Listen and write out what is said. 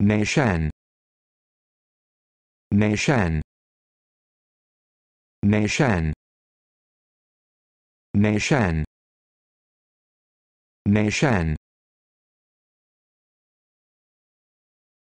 nation nation nation nation nation